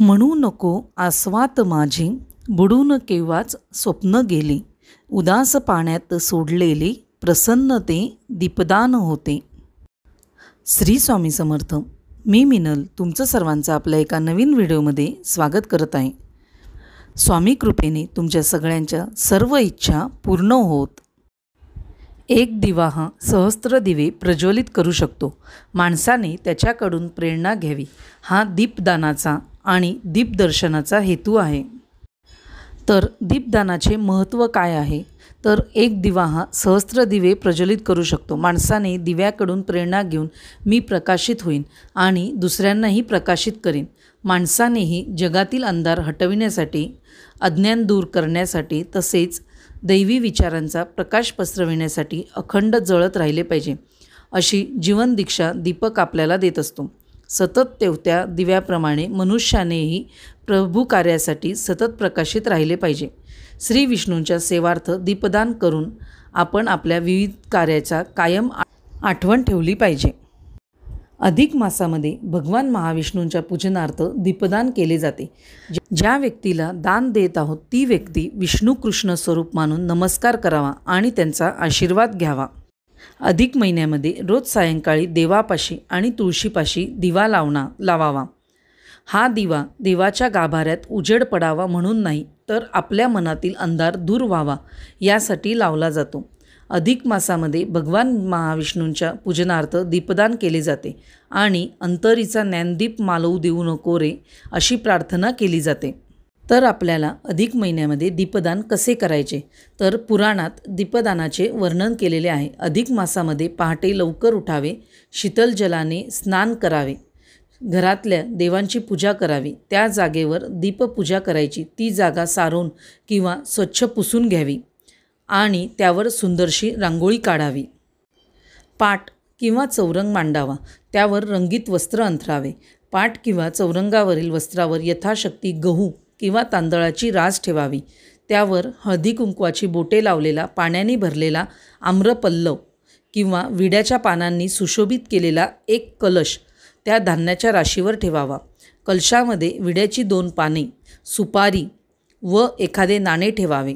म्हणू नको आस्वात माझे बुडून केव्हाच स्वप्न गेले उदास पाण्यात सोडलेले प्रसन्नते दीपदान होते श्री स्वामी समर्थ मी मिनल तुमचं सर्वांचं आपल्या एका नवीन व्हिडिओमध्ये स्वागत करत आहे स्वामी कृपेने तुमच्या सगळ्यांच्या सर्व इच्छा पूर्ण होत एक दिवा हा सहस्त्र दिवे प्रज्वलित करू शकतो माणसाने त्याच्याकडून प्रेरणा घ्यावी हा दीपदानाचा आणि दीपदर्शनाचा हेतू आहे तर दीपदानाचे महत्त्व काय आहे तर एक दिवा हा सहस्त्र दिवे प्रज्वलित करू शकतो माणसाने दिव्याकडून प्रेरणा घेऊन मी प्रकाशित होईन आणि दुसऱ्यांनाही प्रकाशित करीन माणसानेही जगातील अंधार हटविण्यासाठी अज्ञान दूर करण्यासाठी तसेच दैवी विचारांचा प्रकाश पसरविण्यासाठी अखंड जळत राहिले पाहिजे अशी दीक्षा दीपक आपल्याला देत असतो सतत तेवत्या दिव्याप्रमाणे मनुष्यानेही प्रभू कार्यासाठी सतत प्रकाशित राहिले पाहिजे श्री विष्णूंच्या सेवार्थ दीपदान करून आपण आपल्या विविध कार्याचा कायम आठवण ठेवली पाहिजे अधिक मासामध्ये भगवान महाविष्णूंच्या पूजनार्थ दीपदान केले जाते ज्या व्यक्तीला दान देत आहोत ती व्यक्ती विष्णू कृष्ण स्वरूप मानून नमस्कार करावा आणि त्यांचा आशीर्वाद घ्यावा अधिक महिन्यामध्ये रोज सायंकाळी देवापाशी आणि तुळशीपाशी दिवा लावणा लावावा हा दिवा देवाच्या गाभाऱ्यात उजेड पडावा म्हणून नाही तर आपल्या मनातील अंधार दूर व्हावा यासाठी लावला जातो अधिक मासामध्ये भगवान महाविष्णूंच्या पूजनार्थ दीपदान केले जाते आणि अंतरीचा ज्ञानदीप मालवू देऊ नको रे अशी प्रार्थना केली जाते तर आपल्याला अधिक महिन्यामध्ये दीपदान कसे करायचे तर पुराणात दीपदानाचे वर्णन केलेले आहे अधिक मासामध्ये पहाटे लवकर उठावे शीतल जलाने स्नान करावे घरातल्या देवांची पूजा करावी त्या जागेवर दीपपूजा करायची ती जागा सारून किंवा स्वच्छ पुसून घ्यावी आणि त्यावर सुंदरशी रांगोळी काढावी पाट किंवा चौरंग मांडावा त्यावर रंगीत वस्त्र अंथरावे पाट किंवा चौरंगावरील वस्त्रावर यथाशक्ती गहू किंवा तांदळाची रास ठेवावी त्यावर हळदी कुंकवाची बोटे लावलेला पाण्याने भरलेला आम्रपल्लव किंवा विड्याच्या पानांनी सुशोभित केलेला एक कलश त्या धान्याच्या राशीवर ठेवावा कलशामध्ये विड्याची दोन पाने सुपारी व एखादे नाणे ठेवावे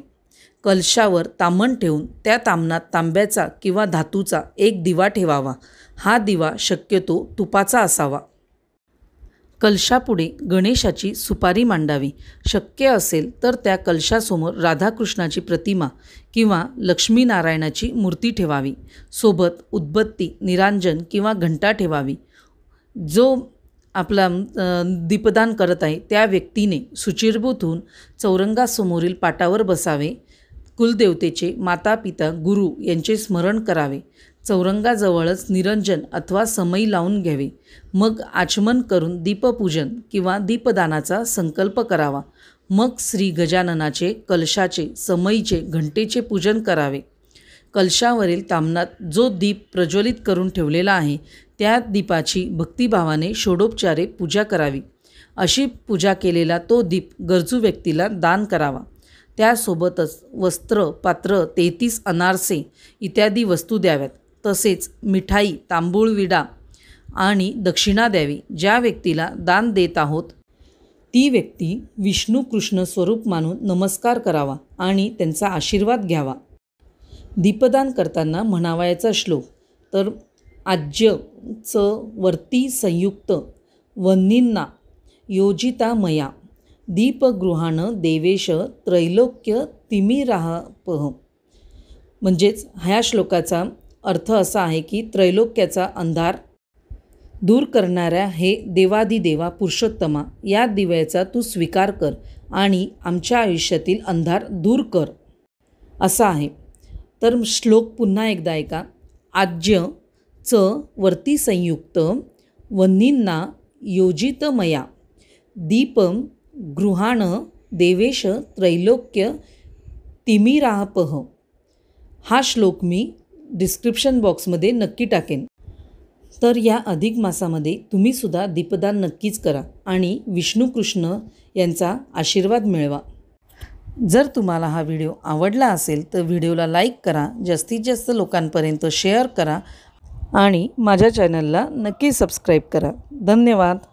कलशावर तामण ठेवून त्या तामणात तांब्याचा किंवा धातूचा एक दिवा ठेवावा हा दिवा शक्यतो तुपाचा असावा कलशापुढे गणेशाची सुपारी मांडावी शक्य असेल तर त्या कलशासमोर राधाकृष्णाची प्रतिमा किंवा लक्ष्मीनारायणाची मूर्ती ठेवावी सोबत उद्बत्ती निरांजन किंवा घंटा ठेवावी जो आपला दीपदान करत आहे त्या व्यक्तीने सुचिरभूत होऊन चौरंगासमोरील पाटावर बसावे कुलदेवतेचे माता पिता गुरु यांचे स्मरण करावे चौरंगाजवळच निरंजन अथवा समई लावून घ्यावे मग आचमन करून दीपपूजन किंवा दीपदानाचा संकल्प करावा मग श्री गजाननाचे कलशाचे समईचे घंटेचे पूजन करावे कलशावरील तामनात जो दीप प्रज्वलित करून ठेवलेला आहे त्या दीपाची भक्तिभावाने षोडोपचारे पूजा करावी अशी पूजा केलेला तो दीप गरजू व्यक्तीला दान करावा त्यासोबतच वस्त्र पात्र तेहतीस अनारसे इत्यादी वस्तू द्याव्यात तसेच मिठाई तांबूळ विडा आणि दक्षिणा द्यावी ज्या व्यक्तीला दान देत आहोत ती व्यक्ती विष्णू कृष्ण स्वरूप मानून नमस्कार करावा आणि त्यांचा आशीर्वाद घ्यावा दीपदान करताना म्हणावायचा श्लोक तर आज्यचं वर्ती संयुक्त वन्नींना योजिता मया दीपगृहानं देवेश त्रैलोक्य तिमिराहपह म्हणजेच ह्या श्लोकाचा अर्थ असा आहे की त्रैलोक्याचा अंधार दूर करणाऱ्या हे देवादिदेवा पुरुषोत्तमा या दिव्याचा तू स्वीकार कर आणि आमच्या आयुष्यातील अंधार दूर कर असा आहे तर श्लोक पुन्हा एकदा ऐका आज्य च वर्ती संयुक्त वन्नींना योजितमया दीपम गृहाण देवेश त्रैलोक्य तिमिराहपह हा श्लोक मी डिस्क्रिप्शन बॉक्समध्ये नक्की टाकेन तर या अधिक मासामध्ये तुम्हीसुद्धा दीपदान नक्कीच करा आणि विष्णूकृष्ण यांचा आशीर्वाद मिळवा जर तुम्हाला हा व्हिडिओ आवडला असेल तर व्हिडिओला लाईक करा जास्तीत जास्त लोकांपर्यंत शेअर करा आणि माझ्या चॅनलला नक्की सबस्क्राईब करा धन्यवाद